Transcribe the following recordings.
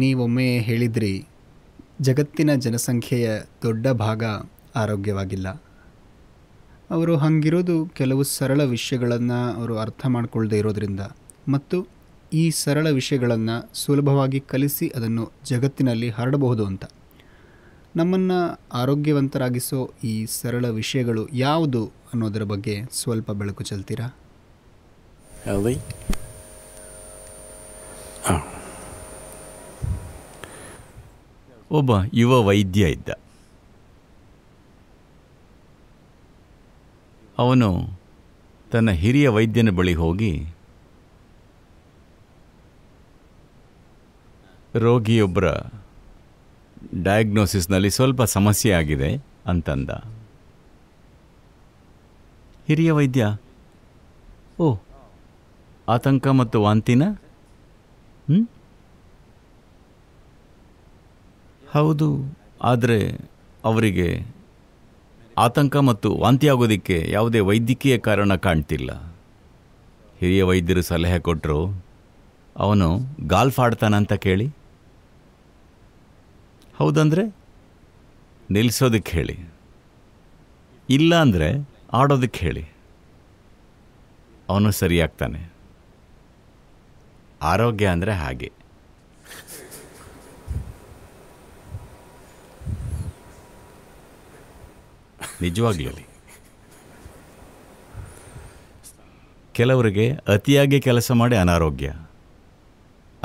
ನೀವೊಮ್ಮೆ ಹೇಳಿದ್ರಿ ಜಗತ್ತಿನ ಜನಸಂಖ್ಯೆಯ ದೊಡ್ಡ ಭಾಗ ಆರೋಗ್ಯವಾಗಿಲ್ಲ ಅವರು ಹಂಗಿರೋದು ಕೆಲವು ಸರಳ ವಿಷಯಗಳನ್ನು ಅವರು ಅರ್ಥ ಮಾಡಿಕೊಳ್ಳದೆ ಇರೋದರಿಂದ ಮತ್ತು ಈ ಸರಳ ವಿಷಯಗಳನ್ನು ಸುಲಭವಾಗಿ ಕಲಿಸಿ ಅದನ್ನು ಜಗತ್ತಿನಲ್ಲಿ ಹರಡಬಹುದು ಅಂತ ನಮ್ಮನ್ನು ಆರೋಗ್ಯವಂತರಾಗಿಸೋ ಈ ಸರಳ ವಿಷಯಗಳು ಯಾವುದು ಅನ್ನೋದರ ಬಗ್ಗೆ ಸ್ವಲ್ಪ ಬೆಳಕು ಚೆಲ್ತೀರಾ ಒಬ್ಬ ಯುವ ವೈದ್ಯ ಇದ್ದ ಅವನು ತನ್ನ ಹಿರಿಯ ವೈದ್ಯನ ಬಳಿ ಹೋಗಿ ರೋಗಿಯೊಬ್ಬರ ಡಯಾಗ್ನೋಸಿಸ್ನಲ್ಲಿ ಸ್ವಲ್ಪ ಸಮಸ್ಯೆ ಆಗಿದೆ ಅಂತಂದ ಹಿರಿಯ ವೈದ್ಯ ಓ ಆತಂಕ ಮತ್ತು ವಾಂತಿನ ಹ್ಞೂ ಹೌದು ಆದರೆ ಅವರಿಗೆ ಆತಂಕ ಮತ್ತು ವಾಂತಿಯಾಗೋದಕ್ಕೆ ಯಾವುದೇ ವೈದ್ಯಕೀಯ ಕಾರಣ ಕಾಣ್ತಿಲ್ಲ ಹಿರಿಯ ವೈದ್ಯರು ಸಲಹೆ ಕೊಟ್ಟರು ಅವನು ಗಾಲ್ಫ್ ಆಡ್ತಾನಂತ ಕೇಳಿ ಹೌದಂದರೆ ನಿಲ್ಲಿಸೋದಕ್ಕೆ ಹೇಳಿ ಇಲ್ಲ ಅಂದರೆ ಆಡೋದಕ್ಕೆ ಹೇಳಿ ಅವನು ಸರಿಯಾಗ್ತಾನೆ ಆರೋಗ್ಯ ಅಂದರೆ ಹಾಗೆ ನಿಜವಾಗ್ಲೂ ಕೆಲವರಿಗೆ ಅತಿಯಾಗಿ ಕೆಲಸ ಮಾಡಿ ಅನಾರೋಗ್ಯ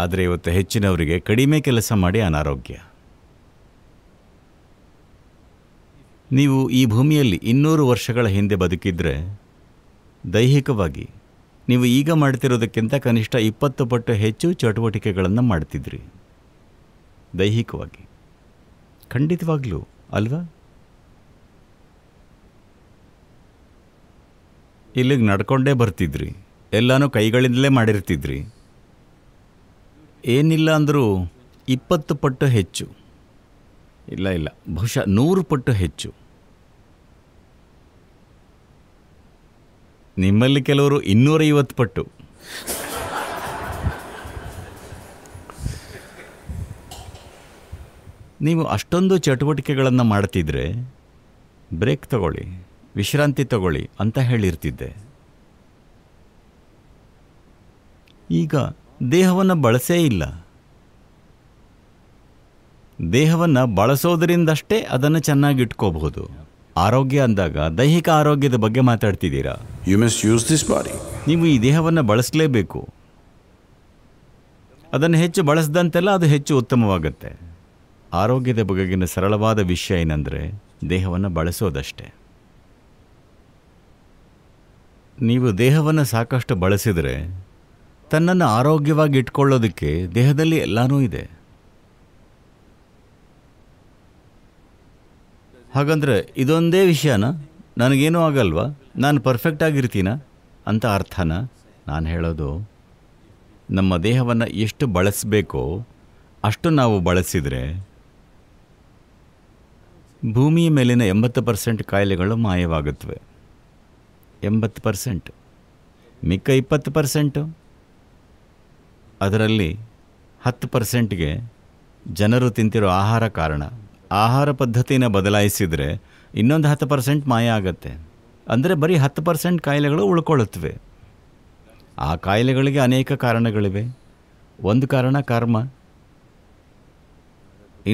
ಆದರೆ ಇವತ್ತು ಹೆಚ್ಚಿನವರಿಗೆ ಕಡಿಮೆ ಕೆಲಸ ಮಾಡಿ ಅನಾರೋಗ್ಯ ನೀವು ಈ ಭೂಮಿಯಲ್ಲಿ ಇನ್ನೂರು ವರ್ಷಗಳ ಹಿಂದೆ ಬದುಕಿದ್ರೆ ದೈಹಿಕವಾಗಿ ನೀವು ಈಗ ಮಾಡ್ತಿರೋದಕ್ಕಿಂತ ಕನಿಷ್ಠ ಇಪ್ಪತ್ತು ಪಟ್ಟು ಹೆಚ್ಚು ಚಟುವಟಿಕೆಗಳನ್ನು ಮಾಡ್ತಿದ್ರಿ ದೈಹಿಕವಾಗಿ ಖಂಡಿತವಾಗ್ಲೂ ಅಲ್ವಾ ಇಲ್ಲಿಗೆ ನಡ್ಕೊಂಡೇ ಬರ್ತಿದ್ರಿ ಎಲ್ಲನೂ ಕೈಗಳಿಂದಲೇ ಮಾಡಿರ್ತಿದ್ರಿ ಏನಿಲ್ಲ ಅಂದರೂ ಇಪ್ಪತ್ತು ಪಟ್ಟು ಹೆಚ್ಚು ಇಲ್ಲ ಇಲ್ಲ ಬಹುಶಃ ನೂರು ಪಟ್ಟು ಹೆಚ್ಚು ನಿಮ್ಮಲ್ಲಿ ಕೆಲವರು ಇನ್ನೂರೈವತ್ತು ಪಟ್ಟು ನೀವು ಅಷ್ಟೊಂದು ಚಟುವಟಿಕೆಗಳನ್ನು ಮಾಡ್ತಿದ್ರೆ ಬ್ರೇಕ್ ತಗೊಳ್ಳಿ ವಿಶ್ರಾಂತಿ ತಗೊಳ್ಳಿ ಅಂತ ಹೇಳಿರ್ತಿದ್ದೆ ಈಗ ದೇಹವನ್ನು ಬಳಸೇ ಇಲ್ಲ ದೇಹವನ್ನು ಬಳಸೋದರಿಂದಷ್ಟೇ ಅದನ್ನು ಚೆನ್ನಾಗಿ ಇಟ್ಕೋಬಹುದು ಆರೋಗ್ಯ ಅಂದಾಗ ದೈಹಿಕ ಆರೋಗ್ಯದ ಬಗ್ಗೆ ಮಾತಾಡ್ತಿದ್ದೀರಾ you misuse this body ನೀವು ಈ ದೇಹವನ್ನು ಬಳಸಲೇಬೇಕು ಅದನ್ನು ಹೆಚ್ಚು ಬಳಸದಂತೆಲ್ಲ ಅದು ಹೆಚ್ಚು ಉತ್ತಮವಾಗುತ್ತೆ ಆರೋಗ್ಯದ ಬಗೆಗಿನ ಸರಳವಾದ ವಿಷಯ ಏನಂದರೆ ದೇಹವನ್ನು ಬಳಸೋದಷ್ಟೇ ನೀವು ದೇಹವನ್ನು ಸಾಕಷ್ಟು ಬಳಸಿದರೆ ತನ್ನನ್ನು ಆರೋಗ್ಯವಾಗಿ ಇಟ್ಕೊಳ್ಳೋದಕ್ಕೆ ದೇಹದಲ್ಲಿ ಎಲ್ಲನೂ ಇದೆ ಹಾಗಂದರೆ ಇದೊಂದೇ ವಿಷಯನ ನನಗೇನೂ ಆಗಲ್ವಾ ನಾನು ಪರ್ಫೆಕ್ಟ್ ಆಗಿರ್ತೀನ ಅಂತ ಅರ್ಥನ ನಾನು ಹೇಳೋದು ನಮ್ಮ ದೇಹವನ್ನು ಎಷ್ಟು ಬಳಸಬೇಕೋ ಅಷ್ಟು ನಾವು ಬಳಸಿದರೆ ಭೂಮಿಯ ಮೇಲಿನ ಎಂಬತ್ತು ಪರ್ಸೆಂಟ್ ಕಾಯಿಲೆಗಳು ಮಾಯವಾಗುತ್ತವೆ ಎಂಬತ್ತು ಪರ್ಸೆಂಟ್ ಮಿಕ್ಕ ಇಪ್ಪತ್ತು ಪರ್ಸೆಂಟು ಅದರಲ್ಲಿ ಹತ್ತು ಪರ್ಸೆಂಟ್ಗೆ ಜನರು ತಿಂತಿರೋ ಆಹಾರ ಕಾರಣ ಆಹಾರ ಪದ್ಧತಿನ ಬದಲಾಯಿಸಿದರೆ ಇನ್ನೊಂದು ಹತ್ತು ಪರ್ಸೆಂಟ್ ಮಾಯ ಆಗತ್ತೆ ಅಂದರೆ ಬರೀ ಹತ್ತು ಪರ್ಸೆಂಟ್ ಕಾಯಿಲೆಗಳು ಉಳ್ಕೊಳ್ಳುತ್ತವೆ ಆ ಕಾಯಿಲೆಗಳಿಗೆ ಅನೇಕ ಕಾರಣಗಳಿವೆ ಒಂದು ಕಾರಣ ಕರ್ಮ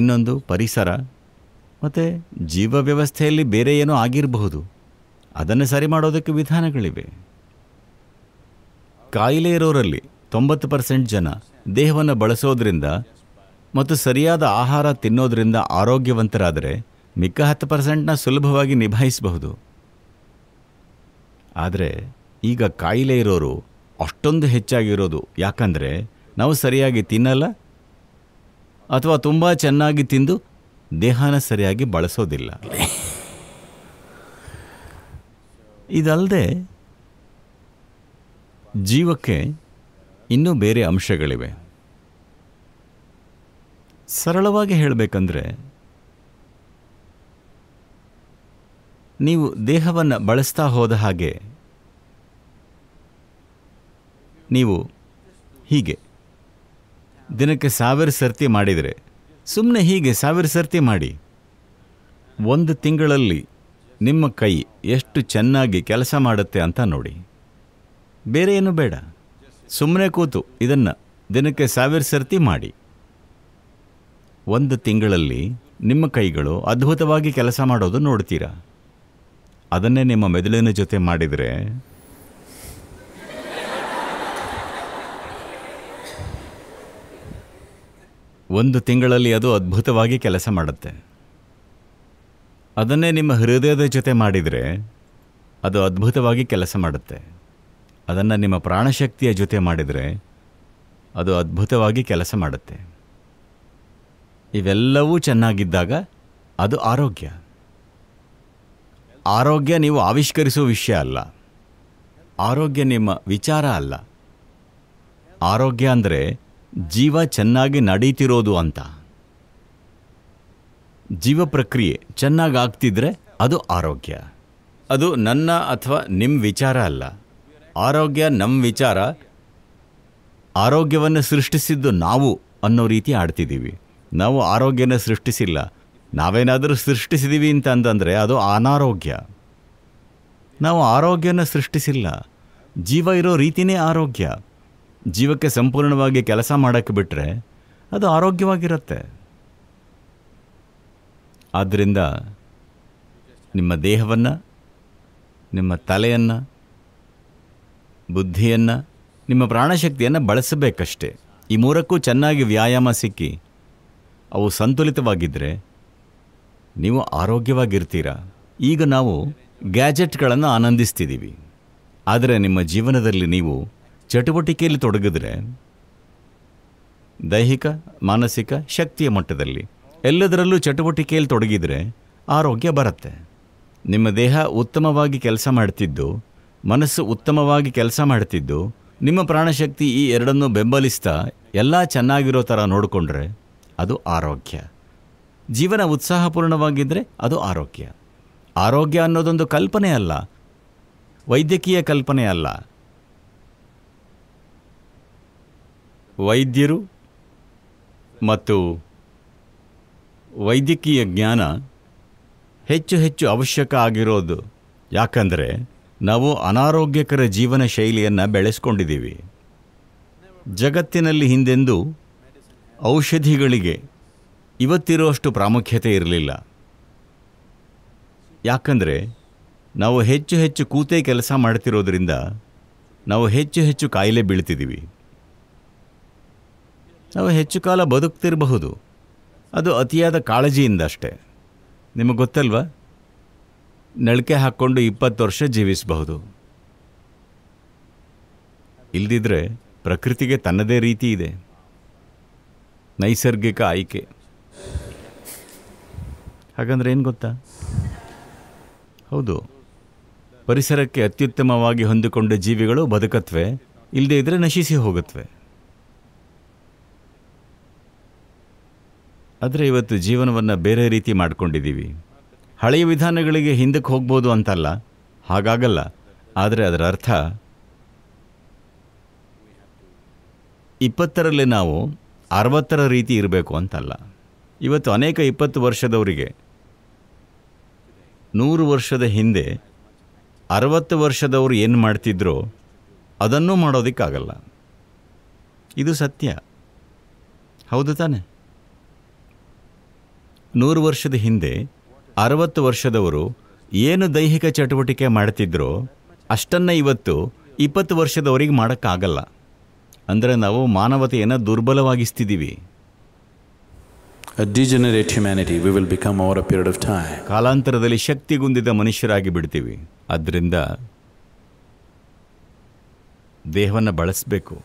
ಇನ್ನೊಂದು ಪರಿಸರ ಮತ್ತು ಜೀವ ವ್ಯವಸ್ಥೆಯಲ್ಲಿ ಬೇರೆ ಏನೋ ಆಗಿರಬಹುದು ಅದನ್ನು ಸರಿ ಮಾಡೋದಕ್ಕೆ ವಿಧಾನಗಳಿವೆ ಕಾಯಿಲೆ ಇರೋರಲ್ಲಿ ತೊಂಬತ್ತು ಪರ್ಸೆಂಟ್ ಜನ ದೇಹವನ್ನು ಬಳಸೋದ್ರಿಂದ ಮತ್ತು ಸರಿಯಾದ ಆಹಾರ ತಿನ್ನೋದ್ರಿಂದ ಆರೋಗ್ಯವಂತರಾದರೆ ಮಿಕ್ಕ ಹತ್ತು ಪರ್ಸೆಂಟ್ನ ಸುಲಭವಾಗಿ ನಿಭಾಯಿಸಬಹುದು ಆದರೆ ಈಗ ಕಾಯಿಲೆ ಇರೋರು ಅಷ್ಟೊಂದು ಹೆಚ್ಚಾಗಿರೋದು ಯಾಕಂದರೆ ನಾವು ಸರಿಯಾಗಿ ತಿನ್ನಲ್ಲ ಅಥವಾ ತುಂಬ ಚೆನ್ನಾಗಿ ತಿಂದು ದೇಹನ ಸರಿಯಾಗಿ ಬಳಸೋದಿಲ್ಲ ಇದಲ್ಲದೆ ಜೀವಕ್ಕೆ ಇನ್ನೂ ಬೇರೆ ಅಂಶಗಳಿವೆ ಸರಳವಾಗಿ ಹೇಳಬೇಕಂದ್ರೆ ನೀವು ದೇಹವನ್ನು ಬಳಸ್ತಾ ಹೋದ ಹಾಗೆ ನೀವು ಹೀಗೆ ದಿನಕ್ಕೆ ಸಾವಿರ ಸರ್ತಿ ಮಾಡಿದರೆ ಸುಮ್ಮನೆ ಹೀಗೆ ಸಾವಿರ ಸರ್ತಿ ಮಾಡಿ ಒಂದು ತಿಂಗಳಲ್ಲಿ ನಿಮ್ಮ ಕೈ ಎಷ್ಟು ಚೆನ್ನಾಗಿ ಕೆಲಸ ಮಾಡುತ್ತೆ ಅಂತ ನೋಡಿ ಬೇರೆ ಏನು ಬೇಡ ಸುಮ್ಮನೆ ಕೂತು ಇದನ್ನು ದಿನಕ್ಕೆ ಸಾವಿರ ಸರ್ತಿ ಮಾಡಿ ಒಂದು ತಿಂಗಳಲ್ಲಿ ನಿಮ್ಮ ಕೈಗಳು ಅದ್ಭುತವಾಗಿ ಕೆಲಸ ಮಾಡೋದು ನೋಡ್ತೀರಾ ಅದನ್ನೇ ನಿಮ್ಮ ಮೆದುಳಿನ ಜೊತೆ ಮಾಡಿದರೆ ಒಂದು ತಿಂಗಳಲ್ಲಿ ಅದು ಅದ್ಭುತವಾಗಿ ಕೆಲಸ ಮಾಡುತ್ತೆ ಅದನ್ನೇ ನಿಮ್ಮ ಹೃದಯದ ಜೊತೆ ಮಾಡಿದರೆ ಅದು ಅದ್ಭುತವಾಗಿ ಕೆಲಸ ಮಾಡುತ್ತೆ ಅದನ್ನು ನಿಮ್ಮ ಪ್ರಾಣಶಕ್ತಿಯ ಜೊತೆ ಮಾಡಿದರೆ ಅದು ಅದ್ಭುತವಾಗಿ ಕೆಲಸ ಮಾಡುತ್ತೆ ಇವೆಲ್ಲವೂ ಚೆನ್ನಾಗಿದ್ದಾಗ ಅದು ಆರೋಗ್ಯ ಆರೋಗ್ಯ ನೀವು ಆವಿಷ್ಕರಿಸುವ ವಿಷಯ ಅಲ್ಲ ಆರೋಗ್ಯ ನಿಮ್ಮ ವಿಚಾರ ಅಲ್ಲ ಆರೋಗ್ಯ ಅಂದರೆ ಜೀವ ಚೆನ್ನಾಗಿ ನಡೀತಿರೋದು ಅಂತ ಜೀವ ಪ್ರಕ್ರಿಯೆ ಚೆನ್ನಾಗಿ ಅದು ಆರೋಗ್ಯ ಅದು ನನ್ನ ಅಥವಾ ನಿಮ್ಮ ವಿಚಾರ ಅಲ್ಲ ಆರೋಗ್ಯ ನಮ್ಮ ವಿಚಾರ ಆರೋಗ್ಯವನ್ನು ಸೃಷ್ಟಿಸಿದ್ದು ನಾವು ಅನ್ನೋ ರೀತಿ ಆಡ್ತಿದ್ದೀವಿ ನಾವು ಆರೋಗ್ಯನ ಸೃಷ್ಟಿಸಿಲ್ಲ ನಾವೇನಾದರೂ ಸೃಷ್ಟಿಸಿದ್ದೀವಿ ಅಂತ ಅಂತಂದರೆ ಅದು ಅನಾರೋಗ್ಯ ನಾವು ಆರೋಗ್ಯನ ಸೃಷ್ಟಿಸಿಲ್ಲ ಜೀವ ಇರೋ ರೀತಿಯೇ ಆರೋಗ್ಯ ಜೀವಕ್ಕೆ ಸಂಪೂರ್ಣವಾಗಿ ಕೆಲಸ ಮಾಡೋಕ್ಕೆ ಬಿಟ್ಟರೆ ಅದು ಆರೋಗ್ಯವಾಗಿರುತ್ತೆ ಆದ್ದರಿಂದ ನಿಮ್ಮ ದೇಹವನ್ನು ನಿಮ್ಮ ತಲೆಯನ್ನು ಬುದ್ಧಿಯನ್ನು ನಿಮ್ಮ ಪ್ರಾಣಶಕ್ತಿಯನ್ನು ಬಳಸಬೇಕಷ್ಟೇ ಈ ಮೂರಕ್ಕೂ ಚೆನ್ನಾಗಿ ವ್ಯಾಯಾಮ ಸಿಕ್ಕಿ ಅವು ಸಂತುಲಿತವಾಗಿದ್ದರೆ ನೀವು ಆರೋಗ್ಯವಾಗಿರ್ತೀರ ಈಗ ನಾವು ಗ್ಯಾಜೆಟ್ಗಳನ್ನು ಆನಂದಿಸ್ತಿದ್ದೀವಿ ಆದರೆ ನಿಮ್ಮ ಜೀವನದಲ್ಲಿ ನೀವು ಚಟುವಟಿಕೆಯಲ್ಲಿ ತೊಡಗಿದ್ರೆ ದೈಹಿಕ ಮಾನಸಿಕ ಶಕ್ತಿಯ ಮಟ್ಟದಲ್ಲಿ ಎಲ್ಲದರಲ್ಲೂ ಚಟುವಟಿಕೆಯಲ್ಲಿ ತೊಡಗಿದರೆ ಆರೋಗ್ಯ ಬರುತ್ತೆ ನಿಮ್ಮ ದೇಹ ಉತ್ತಮವಾಗಿ ಕೆಲಸ ಮಾಡ್ತಿದ್ದು ಮನಸ್ಸು ಉತ್ತಮವಾಗಿ ಕೆಲಸ ಮಾಡ್ತಿದ್ದು ನಿಮ್ಮ ಪ್ರಾಣಶಕ್ತಿ ಈ ಎರಡನ್ನು ಬೆಂಬಲಿಸ್ತಾ ಎಲ್ಲ ಚೆನ್ನಾಗಿರೋ ಥರ ನೋಡಿಕೊಂಡ್ರೆ ಅದು ಆರೋಗ್ಯ ಜೀವನ ಉತ್ಸಾಹಪೂರ್ಣವಾಗಿದ್ದರೆ ಅದು ಆರೋಗ್ಯ ಆರೋಗ್ಯ ಅನ್ನೋದೊಂದು ಕಲ್ಪನೆ ಅಲ್ಲ ವೈದ್ಯಕೀಯ ಕಲ್ಪನೆ ಅಲ್ಲ ವೈದ್ಯರು ಮತ್ತು ವೈದ್ಯಕೀಯ ಜ್ಞಾನ ಹೆಚ್ಚು ಹೆಚ್ಚು ಅವಶ್ಯಕ ಆಗಿರೋದು ಯಾಕಂದರೆ ನಾವು ಅನಾರೋಗ್ಯಕರ ಜೀವನ ಶೈಲಿಯನ್ನು ಬೆಳೆಸ್ಕೊಂಡಿದ್ದೀವಿ ಜಗತ್ತಿನಲ್ಲಿ ಹಿಂದೆಂದೂ ಔಷಧಿಗಳಿಗೆ ಇವತ್ತಿರುವಷ್ಟು ಪ್ರಾಮುಖ್ಯತೆ ಇರಲಿಲ್ಲ ಯಾಕಂದರೆ ನಾವು ಹೆಚ್ಚು ಹೆಚ್ಚು ಕೂತೆ ಕೆಲಸ ಮಾಡ್ತಿರೋದ್ರಿಂದ ನಾವು ಹೆಚ್ಚು ಹೆಚ್ಚು ಕಾಯಿಲೆ ಬೀಳ್ತಿದ್ದೀವಿ ನಾವು ಹೆಚ್ಚು ಕಾಲ ಬದುಕ್ತಿರಬಹುದು ಅದು ಅತಿಯಾದ ಕಾಳಜಿಯಿಂದ ಅಷ್ಟೇ ನಿಮಗೆ ಗೊತ್ತಲ್ವಾ ನಳಿಕೆ ಹಾಕ್ಕೊಂಡು ಇಪ್ಪತ್ತು ವರ್ಷ ಜೀವಿಸಬಹುದು ಇಲ್ದಿದ್ರೆ ಪ್ರಕೃತಿಗೆ ತನ್ನದೇ ರೀತಿ ಇದೆ ನೈಸರ್ಗಿಕ ಆಯ್ಕೆ ಹಾಗಂದ್ರೆ ಏನು ಗೊತ್ತಾ ಹೌದು ಪರಿಸರಕ್ಕೆ ಅತ್ಯುತ್ತಮವಾಗಿ ಹೊಂದಿಕೊಂಡ ಜೀವಿಗಳು ಬದುಕತ್ವೆ ಇಲ್ಲದೇ ಇದ್ದರೆ ನಶಿಸಿ ಹೋಗುತ್ತವೆ ಆದರೆ ಇವತ್ತು ಜೀವನವನ್ನು ಬೇರೆ ರೀತಿ ಮಾಡ್ಕೊಂಡಿದ್ದೀವಿ ಹಳೆಯ ವಿಧಾನಗಳಿಗೆ ಹಿಂದಕ್ಕೆ ಹೋಗ್ಬೋದು ಅಂತಲ್ಲ ಹಾಗಾಗಲ್ಲ ಆದರೆ ಅದರ ಅರ್ಥ ಇಪ್ಪತ್ತರಲ್ಲಿ ನಾವು ಅರವತ್ತರ ರೀತಿ ಇರಬೇಕು ಅಂತಲ್ಲ ಇವತ್ತು ಅನೇಕ ಇಪ್ಪತ್ತು ವರ್ಷದವರಿಗೆ ನೂರು ವರ್ಷದ ಹಿಂದೆ ಅರವತ್ತು ವರ್ಷದವರು ಏನು ಮಾಡ್ತಿದ್ರೋ ಅದನ್ನೂ ಮಾಡೋದಕ್ಕಾಗಲ್ಲ ಇದು ಸತ್ಯ ಹೌದು ತಾನೆ ನೂರು ವರ್ಷದ ಹಿಂದೆ ಅರವತ್ತು ವರ್ಷದವರು ಏನು ದೈಹಿಕ ಚಟುವಟಿಕೆ ಮಾಡ್ತಿದ್ರೋ ಅಷ್ಟನ್ನು ಇವತ್ತು ಇಪ್ಪತ್ತು ವರ್ಷದವರಿಗೆ ಮಾಡೋಕ್ಕಾಗಲ್ಲ ಅಂದರೆ ನಾವು ಮಾನವತೆಯನ್ನು ದುರ್ಬಲವಾಗಿಸ್ತಿದ್ದೀವಿ ಕಾಲಾಂತರದಲ್ಲಿ ಶಕ್ತಿಗುಂದಿದ ಮನುಷ್ಯರಾಗಿ ಬಿಡ್ತೀವಿ ಆದ್ದರಿಂದ ದೇಹವನ್ನು ಬಳಸಬೇಕು